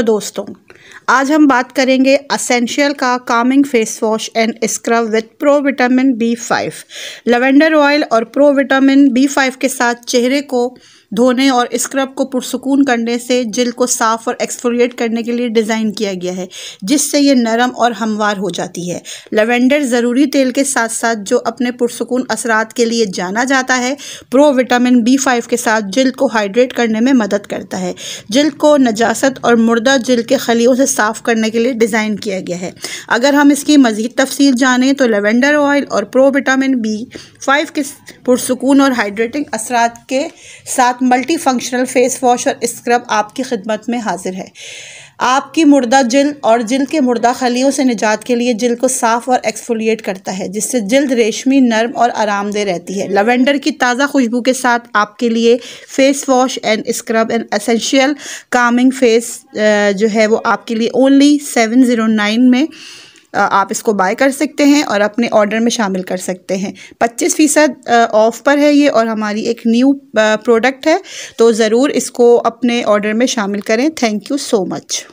दोस्तों आज हम बात करेंगे असेंशियल का calming face wash and scrub with pro vitamin B five lavender oil और प्रो विटामिन बी फाइव के साथ चेहरे को धोने और स्क्रब को पुरसकून करने से जिल को साफ़ और एक्सफोलिएट करने के लिए डिज़ाइन किया गया है जिससे ये नरम और हमवार हो जाती है लवेंडर ज़रूरी तेल के साथ साथ जो अपने पुरसकून असरात के लिए जाना जाता है प्रो विटामिन बी फाइव के साथ जिल को हाइड्रेट करने में मदद करता है जिल को नजास्त और मुर्दा जिल के खलियों से साफ़ करने के लिए डिज़ाइन किया गया है अगर हम इसकी मज़ीद तफसील जानें तो लेवेंडर ऑयल और प्रो विटामिन बी फाइव के पुरसकून और हाइड्रेटिंग असरात के साथ मल्टी फंक्शनल फेस वॉश और स्क्रब आपकी खिदमत में हाजिर है आपकी मुर्दा जिल और जिल के मुर्दा खलियों से निजात के लिए जिल को साफ़ और एक्सफोलिएट करता है जिससे जिल्द रेशमी नरम और आरामदेह रहती है लवेंडर की ताज़ा खुशबू के साथ आपके लिए face wash and scrub and essential calming face जो है वो आपके लिए ओनली सेवन ज़ीरो नाइन में आप इसको बाय कर सकते हैं और अपने ऑर्डर में शामिल कर सकते हैं पच्चीस फ़ीसद ऑफ पर है ये और हमारी एक न्यू प्रोडक्ट है तो ज़रूर इसको अपने ऑर्डर में शामिल करें थैंक यू सो मच